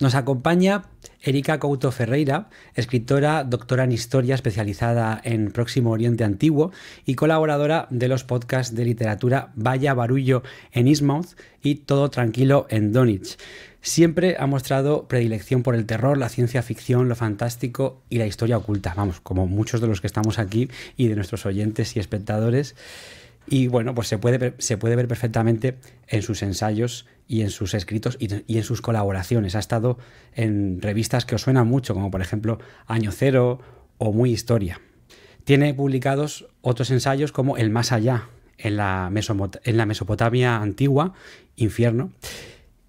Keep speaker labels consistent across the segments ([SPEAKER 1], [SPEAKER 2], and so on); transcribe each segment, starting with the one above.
[SPEAKER 1] Nos acompaña Erika Couto Ferreira, escritora, doctora en historia especializada en Próximo Oriente Antiguo y colaboradora de los podcasts de literatura Vaya Barullo en Eastmouth y Todo Tranquilo en Donich. Siempre ha mostrado predilección por el terror, la ciencia ficción, lo fantástico y la historia oculta, vamos, como muchos de los que estamos aquí y de nuestros oyentes y espectadores. Y bueno, pues se puede, se puede ver perfectamente en sus ensayos y en sus escritos y, en sus colaboraciones. Ha estado en revistas que os suenan mucho, como por ejemplo Año Cero o Muy Historia. Tiene publicados otros ensayos como El Más Allá, en la, en la Mesopotamia antigua, Infierno,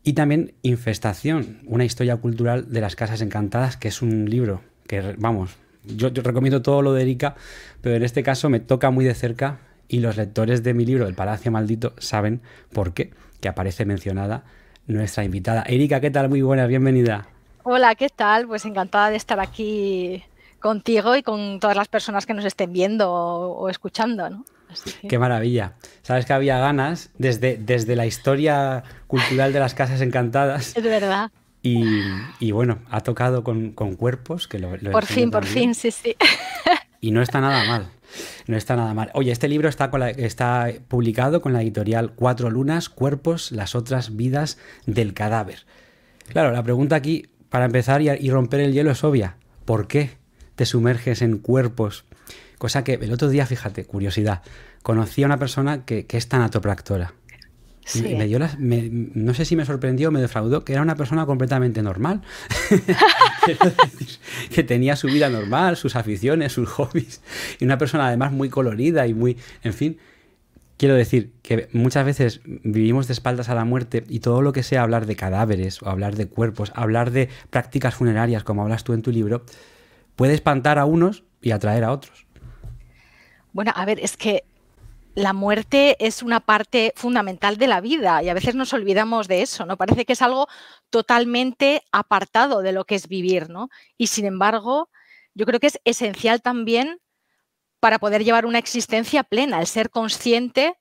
[SPEAKER 1] y también Infestación, una historia cultural de las casas encantadas, que es un libro que, vamos, yo recomiendo todo lo de Erika, pero en este caso me toca muy de cerca y los lectores de mi libro El Palacio Maldito saben por qué, que aparece mencionada nuestra invitada. Erika, ¿qué tal? Muy buena, bienvenida.
[SPEAKER 2] Hola, ¿qué tal? Pues encantada de estar aquí contigo y con todas las personas que nos estén viendo o, escuchando, ¿no? Qué
[SPEAKER 1] maravilla. Sabes que había ganas desde, desde la historia cultural de las casas encantadas. Es verdad. Y, bueno, ha tocado con, cuerpos que lo, Por fin, por fin, sí, sí. Y no está nada mal. No está nada mal. Oye, este libro está, está publicado con la editorial Cuatro Lunas, Cuerpos, las otras vidas del cadáver. Claro, la pregunta aquí, para empezar y, romper el hielo, es obvia. ¿Por qué te sumerges en cuerpos? Cosa que el otro día, fíjate, curiosidad, conocí a una persona que, que es tanatopractora no sé si me sorprendió o me defraudó que era una persona completamente normal. que tenía su vida normal, sus aficiones, sus hobbies. Y una persona además muy colorida y muy. En fin. Quiero decir que muchas veces vivimos de espaldas a la muerte y todo lo que sea hablar de cadáveres o hablar de cuerpos, hablar de prácticas funerarias como hablas tú en tu libro, puede espantar a unos y atraer a otros.
[SPEAKER 2] Bueno, a ver, es que la muerte es una parte fundamental de la vida y a veces nos olvidamos de eso, ¿no? Parece que es algo totalmente apartado de lo que es vivir, ¿no? Y sin embargo, yo creo que es esencial también para poder llevar una existencia plena, el ser consciente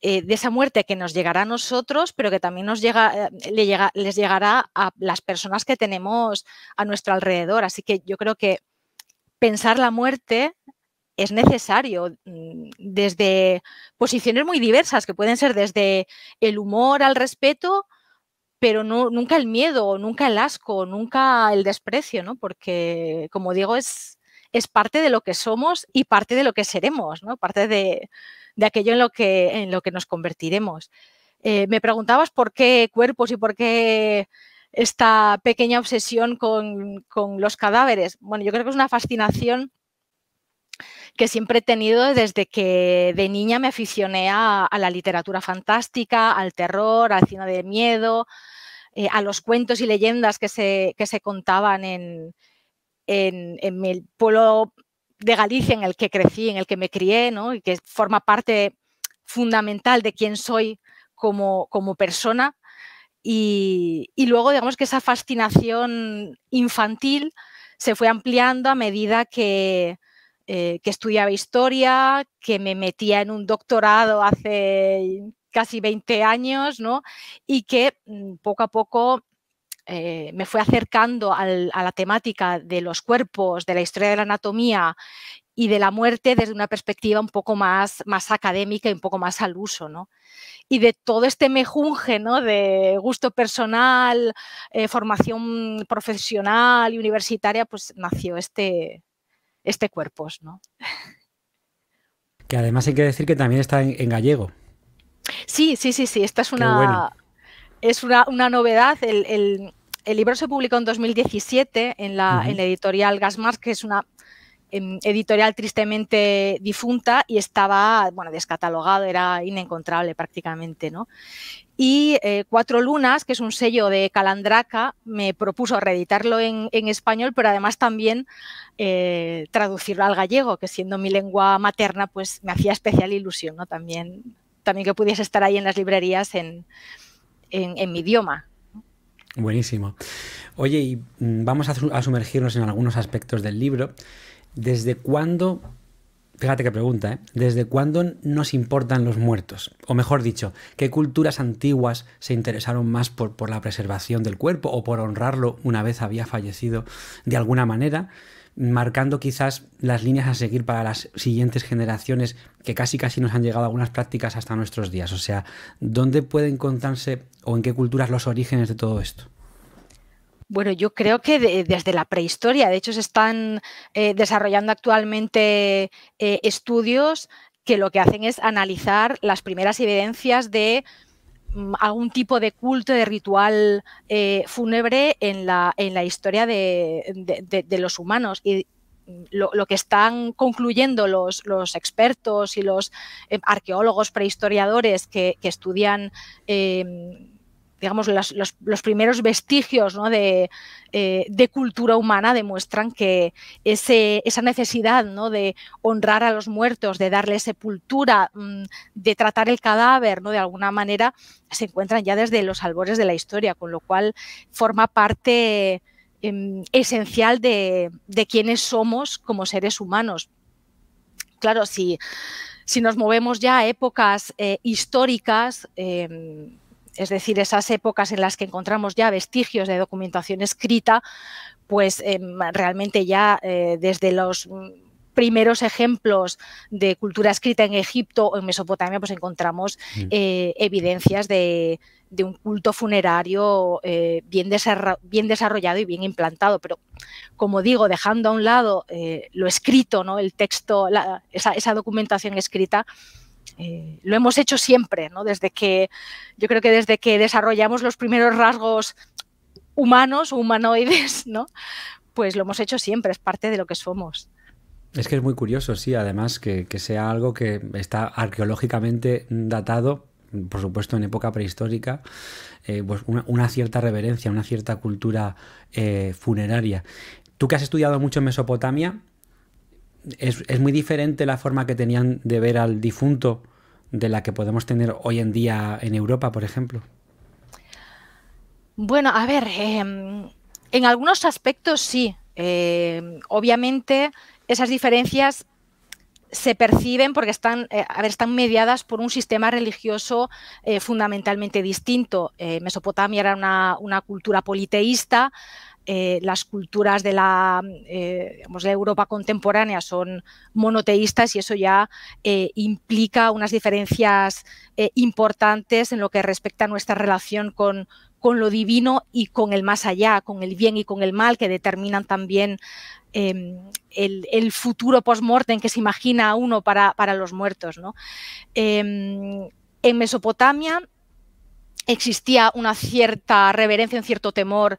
[SPEAKER 2] eh, de esa muerte que nos llegará a nosotros, pero que también nos eh, llega, les llegará a las personas que tenemos a nuestro alrededor. Así que yo creo que pensar la muerte es necesario mm, desde posiciones muy diversas, que pueden ser desde el humor al respeto, pero nunca el miedo, nunca el asco, nunca el desprecio, ¿no? Porque, como digo, es, es parte de lo que somos y parte de lo que seremos, ¿no? Parte de, aquello en lo que, en lo que nos convertiremos. Eh, me preguntabas por qué cuerpos y por qué esta pequeña obsesión con, con los cadáveres. Bueno, yo creo que es una fascinación que siempre he tenido desde que de niña me aficioné a, la literatura fantástica, al terror, al cine de miedo, eh, a los cuentos y leyendas que se, se contaban en, en, el pueblo de Galicia en el que crecí, en el que me crié, ¿no? y que forma parte fundamental de quién soy como, como persona. y, luego, digamos que esa fascinación infantil se fue ampliando a medida que, eh, que estudiaba historia, que me metía en un doctorado hace casi 20 años, ¿no? Y que mm, poco a poco eh, me fue acercando a la temática de los cuerpos, de la historia de la anatomía y de la muerte desde una perspectiva un poco más, académica y un poco más al uso. ¿no? Y de todo este mejunje ¿no? de gusto personal, eh, formación profesional y universitaria, pues nació este, este cuerpos, ¿no?
[SPEAKER 1] Que además hay que decir que también está en, gallego.
[SPEAKER 2] Sí, sí, sí, sí. Esta es una, es una, novedad. El, libro se publicó en 2017 en la, en la editorial Gasmar, que es una Em, editorial tristemente difunta y estaba, bueno, descatalogado, era inencontrable prácticamente, ¿no? Y eh, Cuatro Lunas, que es un sello de Calandraca, me propuso reeditarlo en, español, pero además también eh, traducirlo al gallego, que siendo mi lengua materna, pues me hacía especial ilusión, ¿no? También, también que pudiese estar ahí en las librerías en, mi idioma,
[SPEAKER 1] Buenísimo. Oye, y mm, vamos a, a, sumergirnos en algunos aspectos del libro. ¿desde cuándo, fíjate qué pregunta, eh? ¿desde cuándo nos importan los muertos? O mejor dicho, ¿qué culturas antiguas se interesaron más por, la preservación del cuerpo o por honrarlo una vez había fallecido de alguna manera? marcando quizás las líneas a seguir para las siguientes generaciones que casi casi nos han llegado algunas prácticas hasta nuestros días. O sea, ¿dónde pueden encontrarse o en qué culturas los orígenes de todo esto?
[SPEAKER 2] Bueno, yo creo que desde la prehistoria, de hecho se están eh, desarrollando actualmente eh, estudios que lo que hacen es analizar las primeras evidencias de mm, algún tipo de culto, de ritual eh, fúnebre en la, en la historia de, los humanos. Y mm, lo, que están concluyendo los, los expertos y los arqueólogos prehistoriadores que, estudian em, digamos, los, primeros vestigios eh, de, cultura humana demuestran que ese, esa necesidad ¿no? de honrar a los muertos, de darle sepultura, mm, de tratar el cadáver, ¿no? de alguna manera, se encuentran ya desde los albores de la historia, con lo cual forma parte em, esencial de, de quienes somos como seres humanos. Claro, si, si nos movemos ya a épocas eh, históricas, em, es decir, esas épocas en las que encontramos ya vestigios de documentación escrita, pues em, realmente ya eh, desde los mm, primeros ejemplos de cultura escrita en Egipto o en Mesopotamia, pues encontramos mm. eh, evidencias de, un culto funerario eh, bien, desarrollado y bien implantado. Pero, como digo, dejando a un lado lo escrito, ¿no? el texto, esa, documentación escrita, eh, lo hemos hecho siempre, ¿no? Desde que, yo creo que desde que desarrollamos los primeros rasgos humanos o humanoides, ¿no? Pues lo hemos hecho siempre, es parte de lo que somos.
[SPEAKER 1] Es que es muy curioso, sí, además que, sea algo que está arqueológicamente datado por supuesto en época prehistórica, eh, pues una, cierta reverencia, una cierta cultura eh, funeraria. Tú que has estudiado mucho en Mesopotamia, es, muy diferente la forma que tenían de ver al difunto de la que podemos tener hoy en día en Europa, por ejemplo.
[SPEAKER 2] Bueno, a ver, em, en algunos aspectos sí. Em, obviamente esas diferencias se perciben porque están, eh, a ver, están mediadas por un sistema religioso eh, fundamentalmente distinto. Eh, Mesopotamia era una, una cultura politeísta, eh, las culturas de eh, la, Europa contemporánea son monoteístas y eso ya eh, implica unas diferencias importantes en lo que respecta a nuestra relación con, lo divino y con el más allá, con el bien y con el mal, que determinan también em, el, futuro post en que se imagina uno para, los muertos. Em, en Mesopotamia existía una cierta reverencia, un cierto temor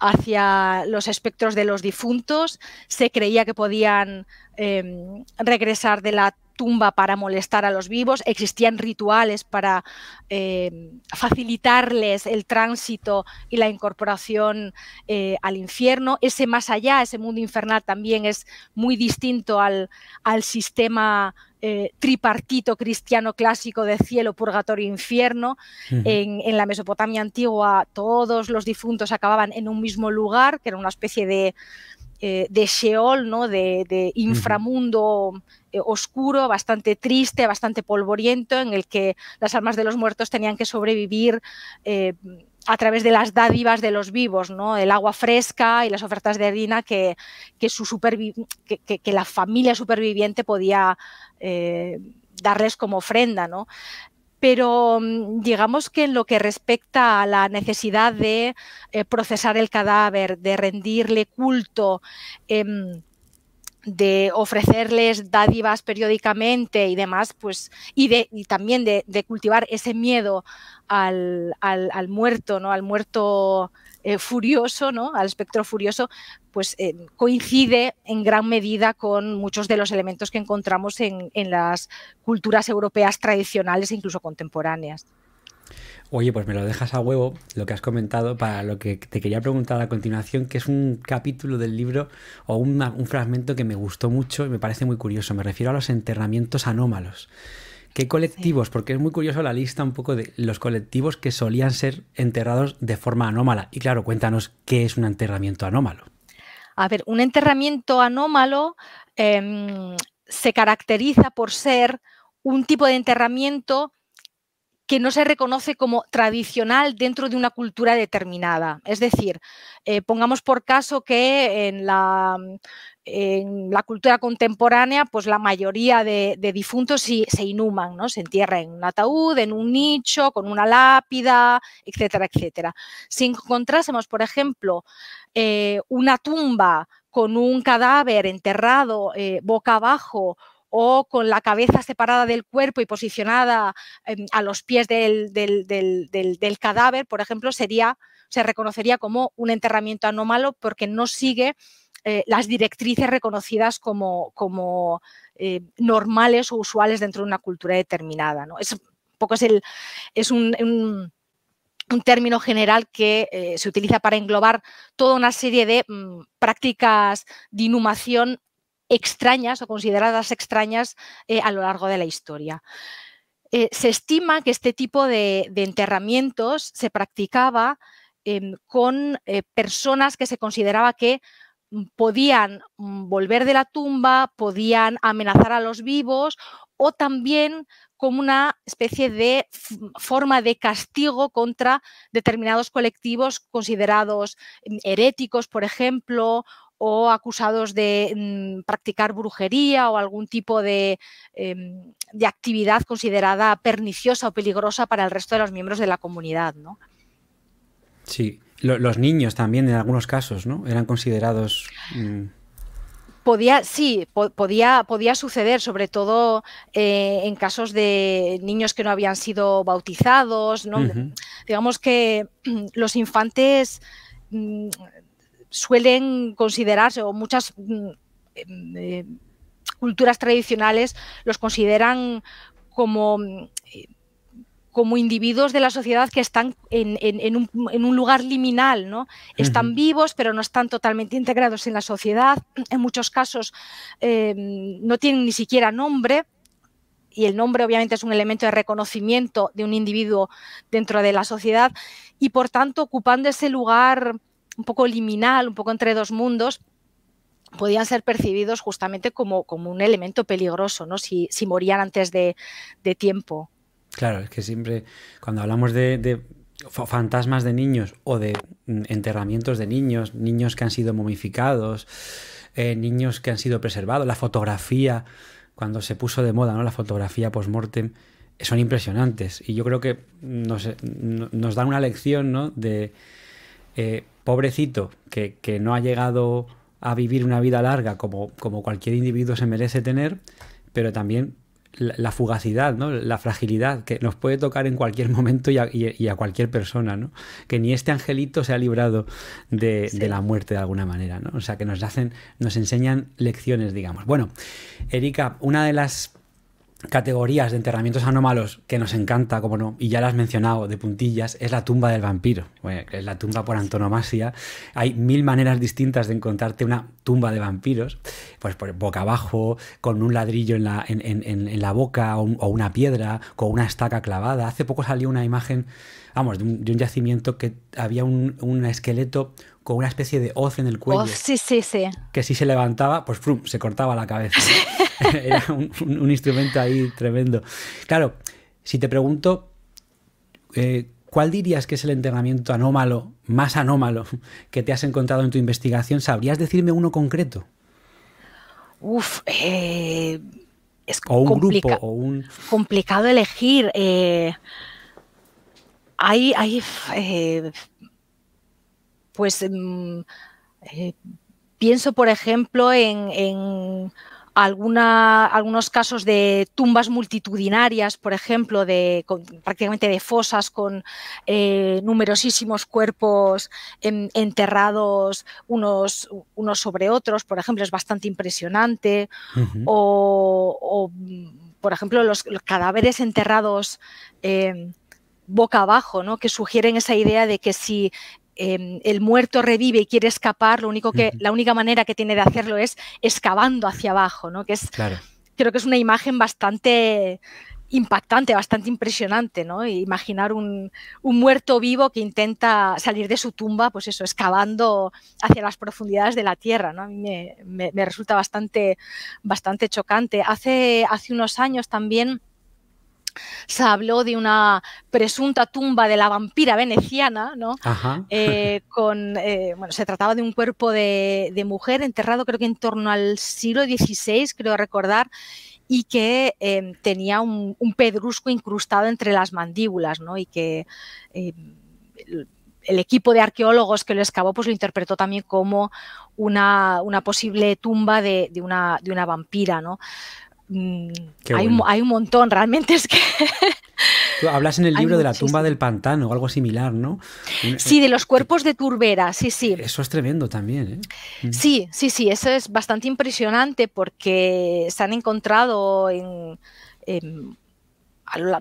[SPEAKER 2] hacia los espectros de los difuntos, se creía que podían em, regresar de la tumba para molestar a los vivos, existían rituales para em, facilitarles el tránsito y la incorporación eh, al infierno. Ese más allá, ese mundo infernal también es muy distinto al, al sistema eh, tripartito cristiano clásico de cielo, purgatorio, infierno. en, la Mesopotamia antigua todos los difuntos acababan en un mismo lugar, que era una especie de, eh, de Sheol, ¿no? de, de inframundo eh, oscuro, bastante triste, bastante polvoriento, en el que las almas de los muertos tenían que sobrevivir a través de las dádivas de los vivos, ¿no? El agua fresca y las ofertas de harina que, la familia superviviente podía eh, darles como ofrenda, Pero mm, digamos que en lo que respecta a la necesidad de eh, procesar el cadáver, de rendirle culto, em, de ofrecerles dádivas periódicamente y demás, pues, y, de, y también de, cultivar ese miedo al, al, al muerto, ¿no? Al muerto eh, furioso, ¿no? Al espectro furioso, pues eh, coincide en gran medida con muchos de los elementos que encontramos en, en las culturas europeas tradicionales e incluso contemporáneas.
[SPEAKER 1] Oye, pues me lo dejas a huevo, lo que has comentado, para lo que te quería preguntar a continuación, que es un capítulo del libro o un, fragmento que me gustó mucho y me parece muy curioso. Me refiero a los enterramientos anómalos. ¿Qué colectivos? Porque es muy curioso la lista un poco de los colectivos que solían ser enterrados de forma anómala. Y claro, cuéntanos qué es un enterramiento anómalo.
[SPEAKER 2] A ver, un enterramiento anómalo em, se caracteriza por ser un tipo de enterramiento que no se reconoce como tradicional dentro de una cultura determinada. Es decir, eh, pongamos por caso que en la, cultura contemporánea, pues la mayoría de, difuntos se, se inhuman, ¿no? Se entierran en un ataúd, en un nicho, con una lápida, etcétera, etcétera. Si encontrásemos, por ejemplo, eh, una tumba con un cadáver enterrado eh, boca abajo o con la cabeza separada del cuerpo y posicionada em, a los pies del, cadáver, por ejemplo, sería, se reconocería como un enterramiento anómalo porque no sigue eh, las directrices reconocidas como, eh, normales o usuales dentro de una cultura determinada. ¿no? Es, poco es, un, término general que eh, se utiliza para englobar toda una serie de mm, prácticas de inhumación extrañas o consideradas extrañas eh, a lo largo de la historia. Eh, se estima que este tipo de, enterramientos se practicaba em, con eh, personas que se consideraba que mm, podían mm, volver de la tumba, podían amenazar a los vivos o también como una especie de forma de castigo contra determinados colectivos considerados em, heréticos, por ejemplo, o acusados de mm, practicar brujería o algún tipo em, de, actividad considerada perniciosa o peligrosa para el resto de los miembros de la comunidad. ¿no?
[SPEAKER 1] Sí, los niños también en algunos casos ¿no? eran considerados... Mm.
[SPEAKER 2] podía, sí, podía, podía suceder, sobre todo eh, en casos de niños que no habían sido bautizados, ¿no? Digamos que los infantes mm, suelen considerarse, o muchas mm, eh, culturas tradicionales los consideran como, mm, como individuos de la sociedad que están en, un, lugar liminal, ¿no? Están vivos, pero no están totalmente integrados en la sociedad. En muchos casos eh, no tienen ni siquiera nombre y el nombre obviamente es un elemento de reconocimiento de un individuo dentro de la sociedad y por tanto ocupando ese lugar un poco liminal, un poco entre dos mundos, podían ser percibidos justamente como, como un elemento peligroso, ¿no? Si, morían antes de, tiempo.
[SPEAKER 1] Claro, es que siempre, cuando hablamos de, fantasmas de niños o de mm, enterramientos de niños, niños que han sido momificados, eh, niños que han sido preservados, la fotografía, cuando se puso de moda, ¿no? La fotografía post-mortem, son impresionantes. Y yo creo que nos, nos dan una lección, ¿no? De, eh, pobrecito, que, no ha llegado a vivir una vida larga como, como cualquier individuo se merece tener, pero también la, fugacidad, ¿no? la fragilidad que nos puede tocar en cualquier momento y a, cualquier persona, ¿no? que ni este angelito se ha librado de, la muerte de alguna manera, ¿no? o sea que nos hacen, nos enseñan lecciones, digamos. Bueno, Erika, una de las categorías de enterramientos anómalos que nos encanta, como no, y ya las has mencionado de puntillas, es la tumba del vampiro. es la tumba por antonomasia. Hay mil maneras distintas de encontrarte una tumba de vampiros, pues por boca abajo, con un ladrillo en la, en, la boca o, una piedra, con una estaca clavada. Hace poco salió una imagen, vamos, de un, yacimiento que había un, un esqueleto con una especie de hoz en el cuello. sí, Que si se levantaba, pues se cortaba la cabeza. Era un, instrumento ahí tremendo. Claro, si te pregunto, eh, ¿cuál dirías que es el entrenamiento anómalo, más anómalo, que te has encontrado en tu investigación? ¿Sabrías decirme uno concreto?
[SPEAKER 2] Uf, eh, es o un grupo, o un... complicado elegir. Eh, hay, eh, pues mm, eh, pienso, por ejemplo, en, algunos casos de tumbas multitudinarias, por ejemplo, prácticamente de fosas con eh, numerosísimos cuerpos em, enterrados unos, sobre otros, por ejemplo, es bastante impresionante. o, por ejemplo, los, cadáveres enterrados em, boca abajo, ¿no? que sugieren esa idea de que si Em, el muerto revive y quiere escapar, lo único que, la única manera que tiene de hacerlo es excavando hacia abajo, ¿no? Que es,
[SPEAKER 1] creo
[SPEAKER 2] que es una imagen bastante impactante, bastante impresionante, ¿no? Imaginar un, muerto vivo que intenta salir de su tumba, pues eso, excavando hacia las profundidades de la tierra, ¿no? A mí me, resulta bastante, bastante chocante. Hace, hace unos años también se habló de una presunta tumba de la vampira veneciana, ¿no? Eh, con, eh, se trataba de un cuerpo de, mujer enterrado creo que en torno al siglo XVI, creo recordar, y que em, tenía un, pedrusco incrustado entre las mandíbulas, ¿no? Y que em, el equipo de arqueólogos que lo excavó pues lo interpretó también como una, posible tumba de, una, de una vampira, ¿no? Mm, hay, un montón, realmente es que...
[SPEAKER 1] Tú hablas en el libro de la tumba del pantano o algo similar, ¿no? Sí, eh, de
[SPEAKER 2] los cuerpos de Turbera, sí, sí.
[SPEAKER 1] Eso es tremendo también, ¿eh? mm.
[SPEAKER 2] Sí, sí, sí, eso es bastante impresionante porque se han encontrado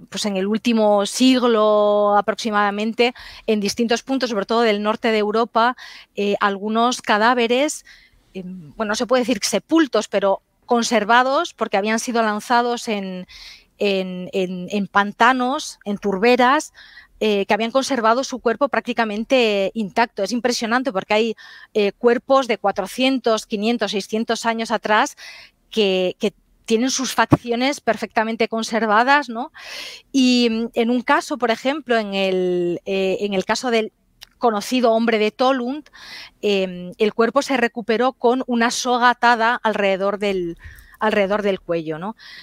[SPEAKER 2] pues en, el último siglo aproximadamente, en distintos puntos, sobre todo del norte de Europa, eh, algunos cadáveres, em, bueno, no se puede decir sepultos, pero conservados porque habían sido lanzados en, pantanos, en turberas, eh, que habían conservado su cuerpo prácticamente intacto. Es impresionante porque hay eh, cuerpos de 400, 500, 600 años atrás que, tienen sus facciones perfectamente conservadas, Y mm, en un caso, por ejemplo, en el eh, caso del conocido hombre de Tolund, em, el cuerpo se recuperó con una soga atada alrededor del, cuello.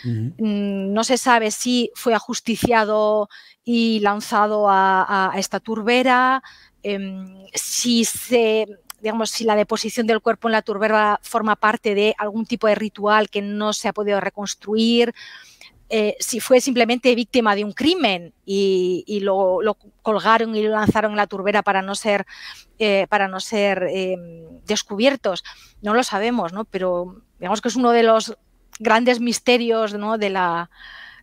[SPEAKER 2] Mm, ¿no? se sabe si fue ajusticiado y lanzado a, esta turbera, em, si si la deposición del cuerpo en la turbera forma parte de algún tipo de ritual que no se ha podido reconstruir, eh, si fue simplemente víctima de un crimen y, lo, colgaron y lo lanzaron en la turbera para no ser, eh, para no ser em, descubiertos. No lo sabemos, ¿no? pero digamos que es uno de los grandes misterios de, la,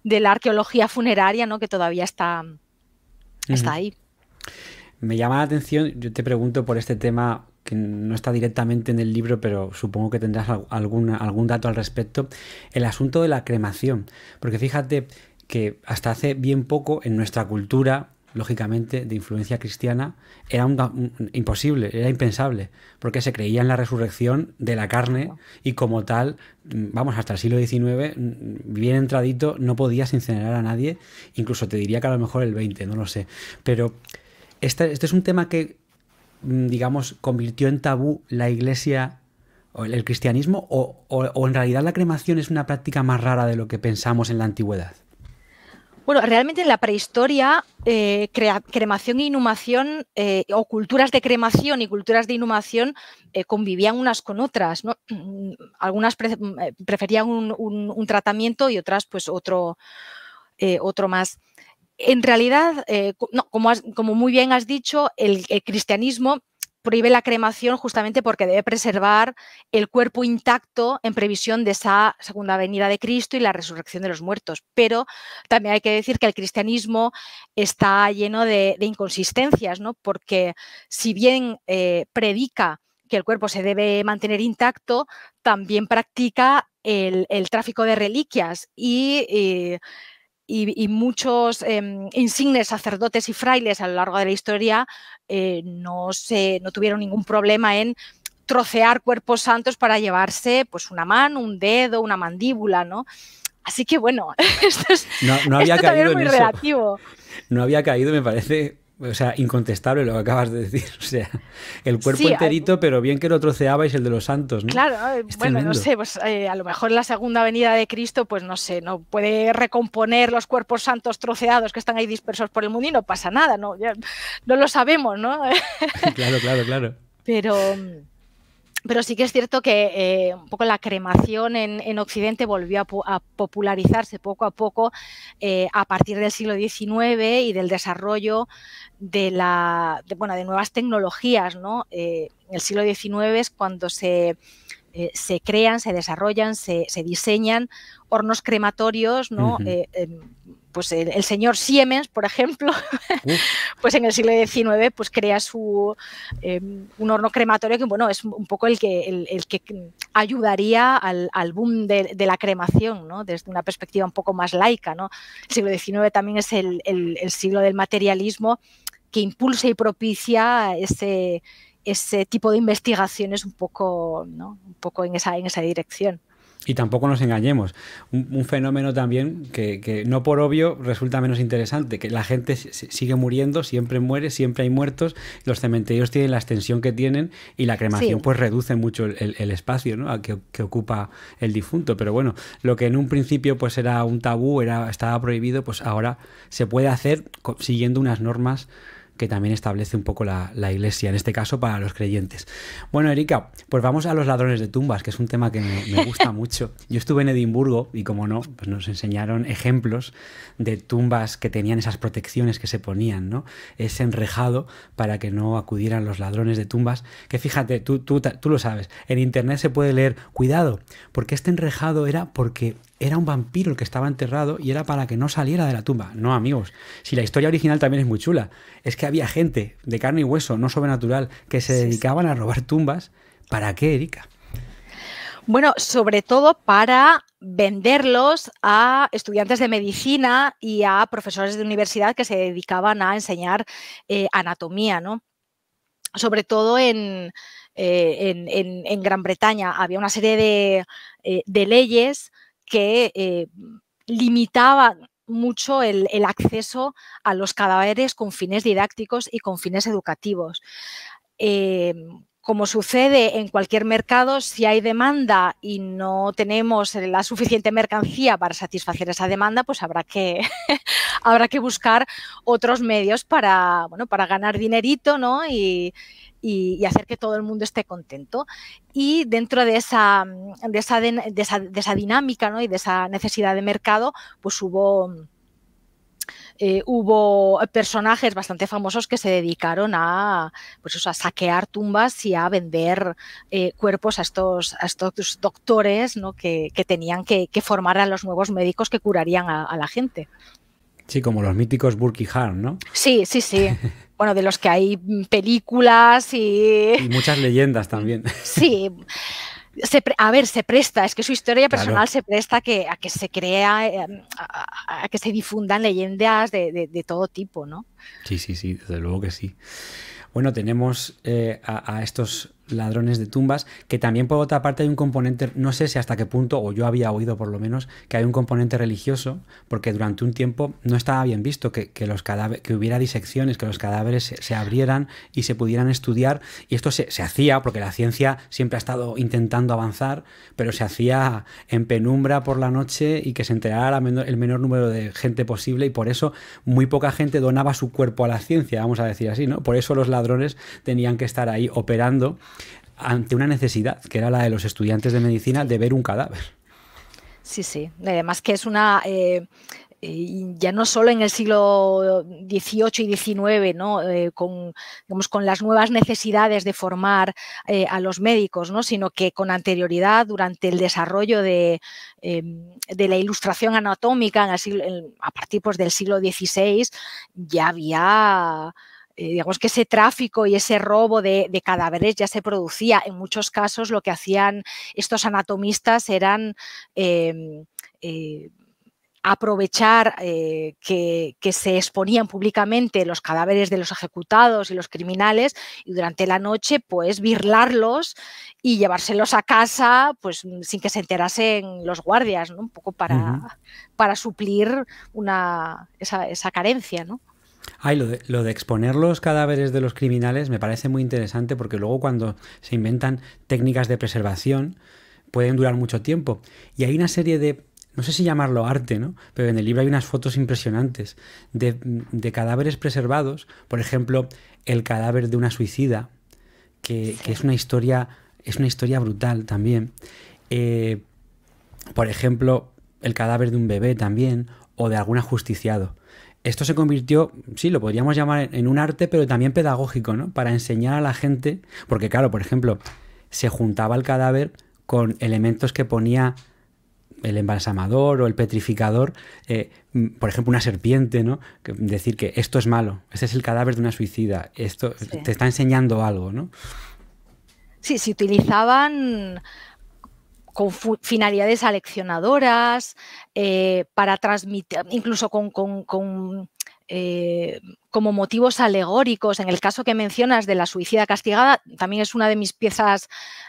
[SPEAKER 2] de la arqueología funeraria que todavía está,
[SPEAKER 1] está ahí. Me llama la atención, yo te pregunto por este tema que no está directamente en el libro, pero supongo que tendrás alguna, algún dato al respecto, el asunto de la cremación. Porque fíjate que hasta hace bien poco en nuestra cultura, lógicamente, de influencia cristiana, era imposible, era impensable, porque se creía en la resurrección de la carne y como tal, mm, vamos, hasta el siglo XIX, mm, mm, bien entradito, no podías incinerar a nadie, incluso te diría que a lo mejor el XX, no lo sé. Pero este, este es un tema que Mm, digamos, convirtió en tabú la iglesia o el, cristianismo o, en realidad la cremación es una práctica más rara de lo que pensamos en la antigüedad?
[SPEAKER 2] Bueno, realmente en la prehistoria, eh, cremación e inhumación, eh, o culturas de cremación y culturas de inhumación, eh, convivían unas con otras. Algunas preferían un, tratamiento y otras, pues, otro, otro más. En realidad, eh, como, muy bien has dicho, el, cristianismo prohíbe la cremación justamente porque debe preservar el cuerpo intacto en previsión de esa segunda venida de Cristo y la resurrección de los muertos. Pero también hay que decir que el cristianismo está lleno de, inconsistencias, porque si bien eh, predica que el cuerpo se debe mantener intacto, también practica el, tráfico de reliquias y y, muchos em, insignes sacerdotes y frailes a lo largo de la historia eh, no, se, no tuvieron ningún problema en trocear cuerpos santos para llevarse pues una mano, un dedo, una mandíbula, ¿no? Así que bueno, esto, es,
[SPEAKER 1] esto también es muy
[SPEAKER 2] relativo.
[SPEAKER 1] No había caído, me parece o sea, incontestable lo que acabas de decir. O sea, el cuerpo enterito, pero bien que lo troceabais el de los santos, ¿no? Claro,
[SPEAKER 2] eh, bueno, no sé, pues eh, a lo mejor la segunda venida de Cristo, pues no sé, no puede recomponer los cuerpos santos troceados que están ahí dispersos por el mundo y no pasa nada, ¿no? no lo sabemos, ¿no?
[SPEAKER 1] claro, claro, claro.
[SPEAKER 2] Pero pero sí que es cierto que eh, un poco la cremación en, Occidente volvió a, popularizarse poco a poco eh, a partir del siglo XIX y del desarrollo de, la, bueno, de nuevas tecnologías. ¿no? Eh, el siglo XIX es cuando se, se crean, se desarrollan, se, diseñan hornos crematorios ¿no? pues el, señor Siemens, por ejemplo, pues en el siglo XIX pues crea su, em, un horno crematorio que bueno, es un poco el que, el, que ayudaría al, boom de, la cremación, ¿no? desde una perspectiva un poco más laica. ¿no? El siglo XIX también es el, siglo del materialismo que impulsa y propicia ese, tipo de investigaciones un poco, ¿no? un poco en, esa, en esa dirección.
[SPEAKER 1] Y tampoco nos engañemos. Un, fenómeno también que, no por obvio resulta menos interesante, que la gente sigue muriendo, siempre muere, siempre hay muertos, los cementerios tienen la extensión que tienen y la cremación pues reduce mucho el, espacio que, ocupa el difunto. Pero bueno, lo que en un principio pues era un tabú, era, estaba prohibido, pues ahora se puede hacer siguiendo unas normas que también establece un poco la, iglesia, en este caso para los creyentes. Bueno, Erika, pues vamos a los ladrones de tumbas, que es un tema que me, gusta mucho. Yo estuve en Edimburgo y como no, pues nos enseñaron ejemplos de tumbas que tenían esas protecciones que se ponían, ¿no? Ese enrejado para que no acudieran los ladrones de tumbas, que fíjate, tú, tú, tú lo sabes, en internet se puede leer, cuidado, porque este enrejado era porque era un vampiro el que estaba enterrado y era para que no saliera de la tumba. No, amigos, si la historia original también es muy chula, es que había gente de carne y hueso, no sobrenatural, que se dedicaban a robar tumbas. ¿Para qué, Erika?
[SPEAKER 2] Bueno, sobre todo para venderlos a estudiantes de medicina y a profesores de universidad que se dedicaban a enseñar eh, anatomía, ¿no? Sobre todo eh, en, Gran Bretaña había una serie de, eh, de leyes que eh, limitaba mucho el, acceso a los cadáveres con fines didácticos y con fines educativos. Eh, como sucede en cualquier mercado, si hay demanda y no tenemos la suficiente mercancía para satisfacer esa demanda, pues habrá que, habrá que buscar otros medios para, bueno, para ganar dinerito ¿no? y, y, hacer que todo el mundo esté contento. Y dentro mm, de esa, de esa, dinámica ¿no? y de esa necesidad de mercado, pues hubo... Mm, eh, hubo personajes bastante famosos que se dedicaron a, pues saquear tumbas y a vender eh, cuerpos a estos, a estos doctores ¿no? que, tenían que, formar a los nuevos médicos que curarían a, la gente.
[SPEAKER 1] Sí, como los míticos Burki ¿no?
[SPEAKER 2] Sí, sí, sí. bueno, de los que hay películas y... Y
[SPEAKER 1] muchas leyendas también.
[SPEAKER 2] Sí. a ver, se presta, es que su historia personal se presta a que, se crea, em, a, que se difundan leyendas de, todo tipo, ¿no?
[SPEAKER 1] Sí, sí, sí, desde luego que sí. Bueno, tenemos eh, a, estos Ladrones de Tumbas, que también por otra parte hay un componente, no sé si hasta qué punto, o yo había oído por lo menos, que hay un componente religioso, porque durante un tiempo no estaba bien visto que, los que hubiera disecciones, que los cadáveres se, abrieran y se pudieran estudiar, y esto se, hacía, porque la ciencia siempre ha estado intentando avanzar, pero se hacía en penumbra por la noche y que se enterara el menor número de gente posible, y por eso muy poca gente donaba su cuerpo a la ciencia, vamos a decir así, ¿no? Por eso los ladrones tenían que estar ahí operando ante una necesidad, que era la de los estudiantes de medicina, de ver un cadáver.
[SPEAKER 2] Sí, sí. Además que es una... Eh, eh, ya no solo en el siglo XVIII y XIX, ¿no? Eh, con, con las nuevas necesidades de formar a los médicos, ¿no? sino que con anterioridad, durante el desarrollo de, em, la ilustración anatómica a partir pues, del siglo XVI, ya había eh, digamos que ese tráfico y ese robo de, cadáveres ya se producía. En muchos casos lo que hacían estos anatomistas eran em, eh, aprovechar eh, que, se exponían públicamente los cadáveres de los ejecutados y los criminales y durante la noche pues virlarlos y llevárselos a casa pues sin que se enterasen los guardias, ¿no? un poco para, suplir una, esa, esa carencia. ¿no?
[SPEAKER 1] Ay, lo de, exponer los cadáveres de los criminales me parece muy interesante porque luego cuando se inventan técnicas de preservación pueden durar mucho tiempo. Y hay una serie de, no sé si llamarlo arte, ¿no? Pero en el libro hay unas fotos impresionantes de, cadáveres preservados. Por ejemplo, el cadáver de una suicida, que, es una historia, es una historia brutal también. Eh, por ejemplo, el cadáver de un bebé también, o de algún ajusticiado esto se convirtió, sí, lo podríamos llamar en un arte, pero también pedagógico, ¿no? Para enseñar a la gente, porque claro, por ejemplo, se juntaba el cadáver con elementos que ponía el embalsamador o el petrificador, eh, por ejemplo, una serpiente, ¿no? Decir que esto es malo, este es el cadáver de una suicida, esto te está enseñando algo, ¿no?
[SPEAKER 2] Sí, se utilizaban con finalidades aleccionadoras, eh, para transmitir, incluso con, eh, como motivos alegóricos. En el caso que mencionas de la suicida castigada, también es una de mis piezas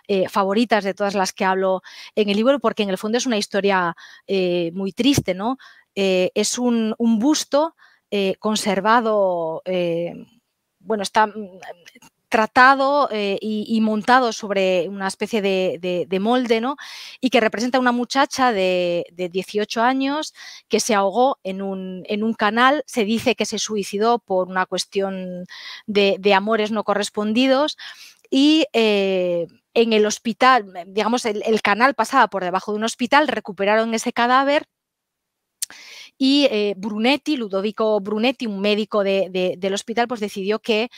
[SPEAKER 2] eh, favoritas de todas las que hablo en el libro, porque en el fondo es una historia muy triste, ¿no? es un, un busto conservado bueno, está tratado eh, y, montado sobre una especie de, molde, ¿no? Y que representa a una muchacha de, 18 años que se ahogó en un, en un, canal. Se dice que se suicidó por una cuestión de, amores no correspondidos. Y eh, en el hospital, digamos, el canal pasaba por debajo de un hospital, recuperaron ese cadáver y eh, Brunetti, Ludovico Brunetti, un médico del hospital, pues decidió que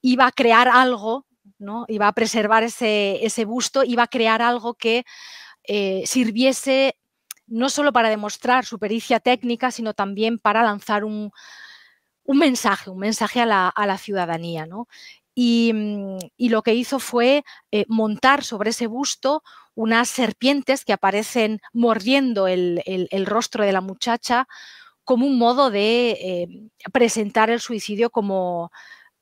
[SPEAKER 2] iba a crear algo, ¿no? iba a preservar ese, busto, iba a crear algo que eh, sirviese no solo para demostrar su pericia técnica, sino también para lanzar un, mensaje, un mensaje a la, ciudadanía. ¿no? Mm, y, lo que hizo fue eh, montar sobre ese busto unas serpientes que aparecen mordiendo el, rostro de la muchacha como un modo de eh, presentar el suicidio como,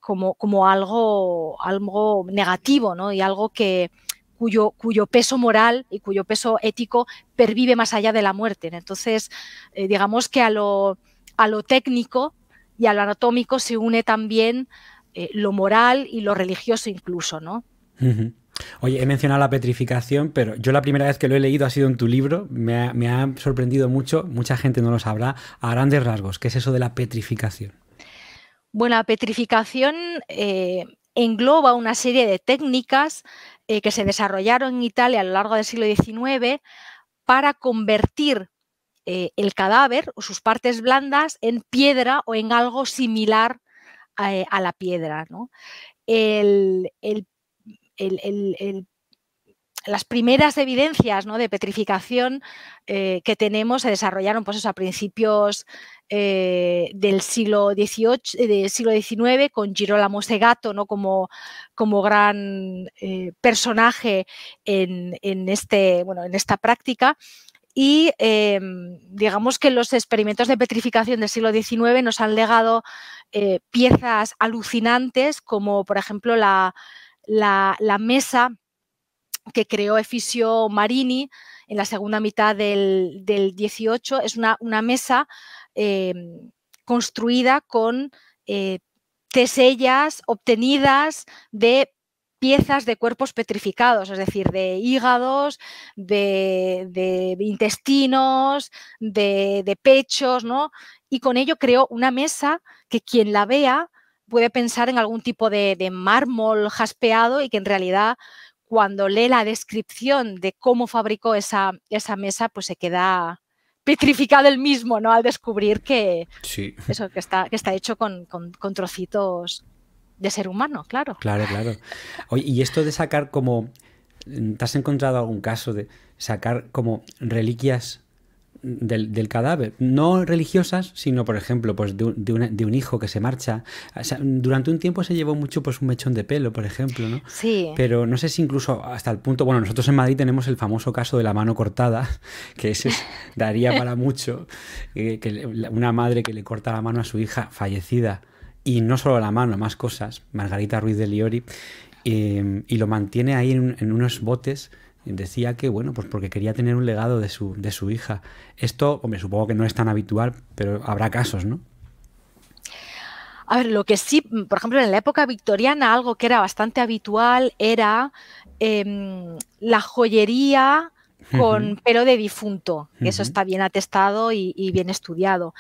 [SPEAKER 2] como, algo, algo, negativo ¿no? y algo que, cuyo, peso moral y cuyo peso ético pervive más allá de la muerte. Entonces, eh, digamos que a lo, a lo técnico y a lo anatómico se une también eh, lo moral y lo religioso incluso, ¿no?
[SPEAKER 1] Oye, he mencionado la petrificación, pero yo la primera vez que lo he leído ha sido en tu libro. Me ha, sorprendido mucho, mucha gente no lo sabrá, a grandes rasgos. ¿Qué es eso de la petrificación?
[SPEAKER 2] Bueno, la petrificación eh, engloba una serie de técnicas eh, que se desarrollaron en Italia a lo largo del siglo XIX para convertir eh, el cadáver o sus partes blandas en piedra o en algo similar a, la piedra. El, el, las primeras evidencias de petrificación eh, que tenemos se desarrollaron pues a principios eh, del, siglo eh, del siglo XIX con Girolamo Segato ¿no? como, como gran personaje en, este, en esta práctica. Y digamos que los experimentos de petrificación del siglo XIX nos han legado piezas alucinantes como por ejemplo la, la, mesa que creó Efisio Marini en la segunda mitad del, del 18. Es una, mesa em, construida con eh, tesellas obtenidas de piezas de cuerpos petrificados, es decir, de hígados, de, intestinos, de, pechos, Y con ello creó una mesa que quien la vea puede pensar en algún tipo de, mármol jaspeado y que en realidad cuando lee la descripción de cómo fabricó esa, esa mesa, pues se queda petrificado el mismo, ¿no? Al descubrir que sí. eso que está, que está hecho con, con, trocitos de ser humano, claro.
[SPEAKER 1] Claro, claro. Oye, y esto de sacar como. ¿Te has encontrado algún caso de sacar como reliquias del, cadáver, no religiosas, sino por ejemplo, pues de, de, un hijo que se marcha. durante un tiempo se llevó mucho pues un mechón de pelo, por ejemplo, ¿no? Sí. Pero no sé si incluso hasta el punto, bueno, nosotros en Madrid tenemos el famoso caso de la mano cortada, que eso daría para mucho, eh, que una madre que le corta la mano a su hija fallecida, y no solo la mano, más cosas, Margarita Ruiz de Liori, eh, y lo mantiene ahí en unos botes decía que, bueno, pues porque quería tener un legado de su, hija. Esto, me supongo que no es tan habitual, pero habrá casos, ¿no?
[SPEAKER 2] A ver, lo que sí, por ejemplo, en la época victoriana, algo que era bastante habitual era em, la joyería con pelo de difunto. Eso está bien atestado y, bien estudiado.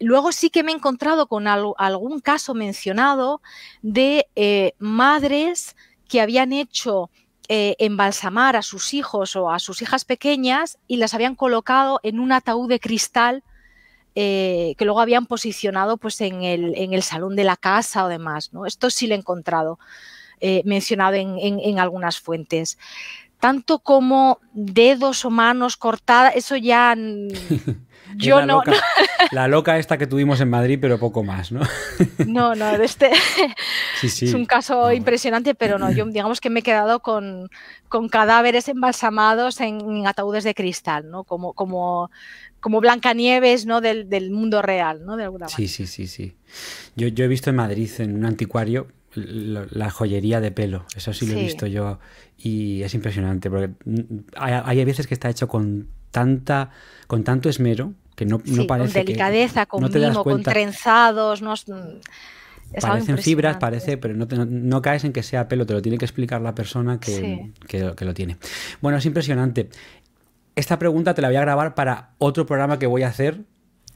[SPEAKER 2] Luego sí que me he encontrado con algún caso mencionado de eh, madres que habían hecho eh, embalsamar a sus hijos o a sus hijas pequeñas y las habían colocado en un ataúd de cristal eh, que luego habían posicionado pues, en, el, en el salón de la casa o demás. ¿no? Esto sí lo he encontrado eh, mencionado en, en algunas fuentes tanto como dedos o manos cortadas, eso ya Yo la no, loca,
[SPEAKER 1] La loca esta que tuvimos en Madrid, pero poco más, ¿no?
[SPEAKER 2] No, no, este es un caso impresionante, pero no, yo digamos que me he quedado con, con cadáveres embalsamados en, ataúdes de cristal, ¿no? Como, como, como Blancanieves, ¿no? Del, del mundo real, ¿no? De alguna Sí,
[SPEAKER 1] sí, sí, sí. Yo, yo he visto en Madrid, en un anticuario, la joyería de pelo, eso sí lo he visto yo y es impresionante porque mm, hay, hay, veces que está hecho con tanta con tanto esmero que no, parece con delicadeza, con con
[SPEAKER 2] trenzados, parecen fibras,
[SPEAKER 1] parece, pero no, caes en que sea pelo, te lo tiene que explicar la persona que, lo tiene. Bueno, es impresionante. Esta pregunta te la voy a grabar para otro programa que voy a hacer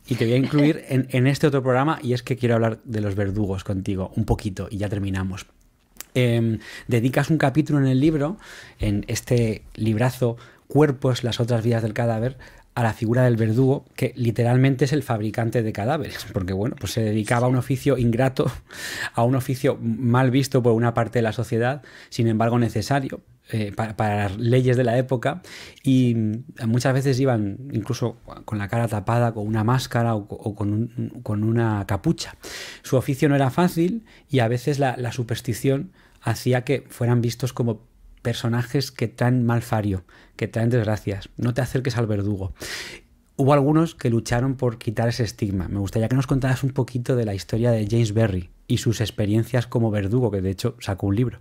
[SPEAKER 1] y te voy a incluir en, este otro programa y es que quiero hablar de los verdugos contigo un poquito y ya terminamos. Em, dedicas un capítulo en el libro, en este librazo, Cuerpos, las otras vidas del cadáver, a la figura del verdugo, que literalmente es el fabricante de cadáveres, porque bueno, pues se dedicaba a un oficio ingrato, a un oficio mal visto por una parte de la sociedad, sin embargo necesario eh, para, las leyes de la época y muchas veces iban incluso con la cara tapada, con una máscara o, con, con, una capucha. Su oficio no era fácil y a veces la superstición hacía que fueran vistos como personajes que traen malfario, que traen desgracias. No te acerques al verdugo. Hubo algunos que lucharon por quitar ese estigma. Me gustaría que nos contaras un poquito de la historia de James Berry y sus experiencias como verdugo, que de hecho sacó un libro.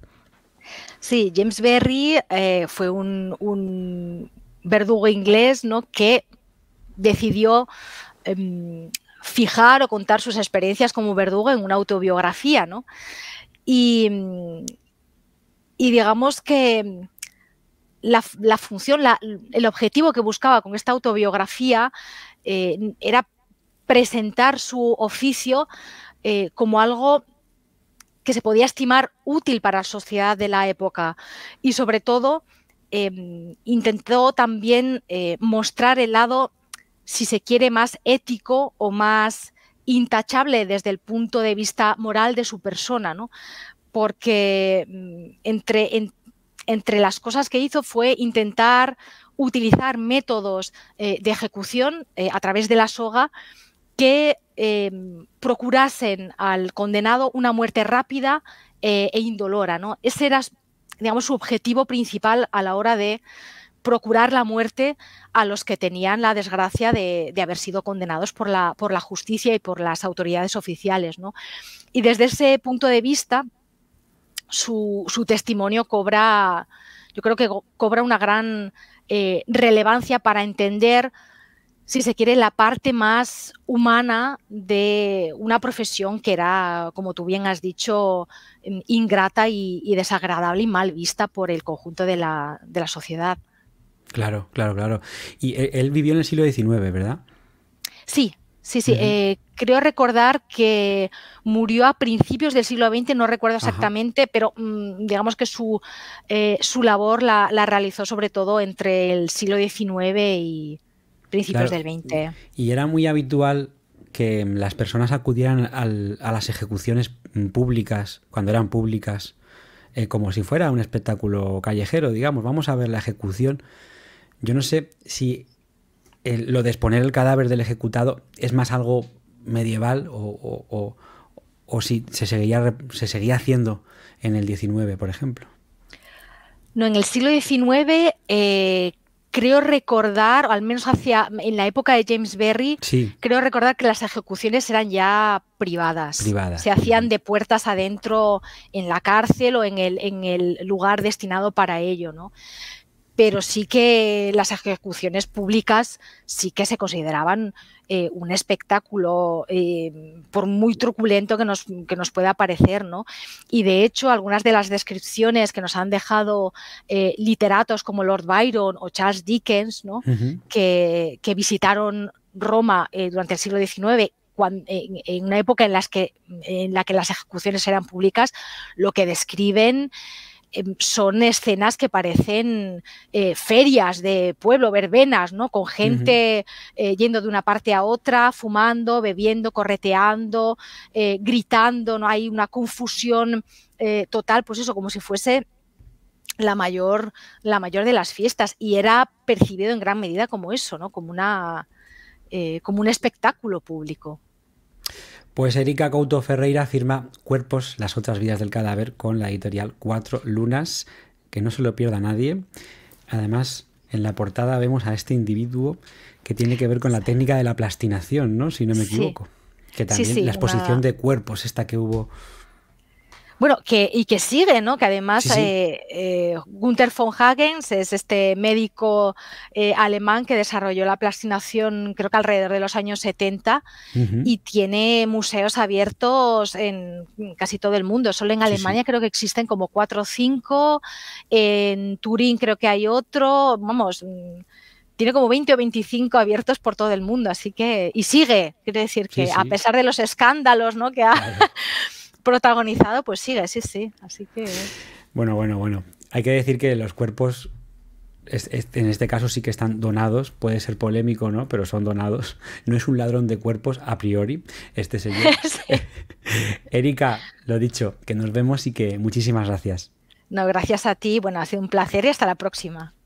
[SPEAKER 2] Sí, James Berry eh, fue un, verdugo inglés ¿no? que decidió em, fijar o contar sus experiencias como verdugo en una autobiografía. ¿no? Y mm, y digamos que mm, la, función, el objetivo que buscaba con esta autobiografía eh, era presentar su oficio eh, como algo que se podía estimar útil para la sociedad de la época y sobre todo eh, intentó también mostrar el lado, si se quiere, más ético o más intachable desde el punto de vista moral de su persona, porque mm, entre, entre las cosas que hizo fue intentar utilizar métodos eh, de ejecución eh, a través de la soga que eh, procurasen al condenado una muerte rápida e indolora. ¿no? Ese era digamos, su objetivo principal a la hora de procurar la muerte a los que tenían la desgracia de, haber sido condenados por la, por la, justicia y por las autoridades oficiales. Y desde ese punto de vista, su, testimonio cobra, yo creo que cobra una gran eh, relevancia para entender, si se quiere, la parte más humana de una profesión que era, como tú bien has dicho, mm, ingrata y, desagradable y mal vista por el conjunto de la, sociedad.
[SPEAKER 1] Claro, claro, claro. Y él, eh, él, vivió en el siglo XIX, ¿verdad?
[SPEAKER 2] Sí, Sí, sí. Eh, creo recordar que murió a principios del siglo XX, no recuerdo exactamente, pero mm, digamos que su, eh, su labor la, realizó sobre todo entre el siglo XIX y principios del XX.
[SPEAKER 1] Y era muy habitual que las personas acudieran a las ejecuciones mm, públicas, cuando eran públicas, eh, como si fuera un espectáculo callejero, digamos, vamos a ver la ejecución. Yo no sé si lo de exponer el cadáver del ejecutado es más algo medieval o, si se seguía, se seguía haciendo en el XIX, por ejemplo.
[SPEAKER 2] No, en el siglo XIX eh, creo recordar, o al menos hacia en la época de James Berry, creo recordar que las ejecuciones eran ya privadas. Se hacían de puertas adentro en la cárcel o en el, en el lugar destinado para ello, ¿no? pero sí que las ejecuciones públicas sí que se consideraban eh, un espectáculo, eh, por muy truculento que nos, nos pueda parecer, ¿no? Y de hecho, algunas de las descripciones que nos han dejado eh, literatos como Lord Byron o Charles Dickens, ¿no? que, que, visitaron Roma durante el siglo XIX en, una época en, las que, en la que las ejecuciones eran públicas, lo que describen Em, son escenas que parecen eh, ferias de pueblo, verbenas, ¿no? Con gente eh, yendo de una parte a otra, fumando, bebiendo, correteando, eh, gritando, ¿no? Hay una confusión total, pues eso, como si fuese la mayor, la mayor de las fiestas. Y era percibido en gran medida como eso, ¿no? Como una como un espectáculo público.
[SPEAKER 1] Pues Erika Couto Ferreira firma Cuerpos, las otras vidas del cadáver con la editorial Cuatro Lunas, que no se lo pierda nadie. Además, en la portada vemos a este individuo que tiene que ver con la técnica de la plastinación, ¿no? Si no me equivoco. Que también la exposición de cuerpos, esta que hubo
[SPEAKER 2] bueno, que, y que sigue, ¿no? Que además eh, Gunther von Hagens es este médico eh, alemán que desarrolló la plastinación creo que alrededor de los años 70 y tiene museos abiertos en casi todo el mundo. Solo en Alemania creo que existen como cuatro o cinco, en Turín creo que hay otro, vamos mm, tiene como 20 o 25 abiertos por todo el mundo, así que, y sigue, quiere decir que a pesar de los escándalos ¿no? que ha, protagonizado, pues sigue, sí, sí. Así que.
[SPEAKER 1] Bueno, bueno, bueno. Hay que decir que los cuerpos en este caso sí que están donados, puede ser polémico, ¿no? Pero son donados. No es un ladrón de cuerpos a priori, este señor. Erika, lo dicho, que nos vemos y que muchísimas gracias.
[SPEAKER 2] No, gracias a ti. Bueno, ha sido un placer y hasta la próxima.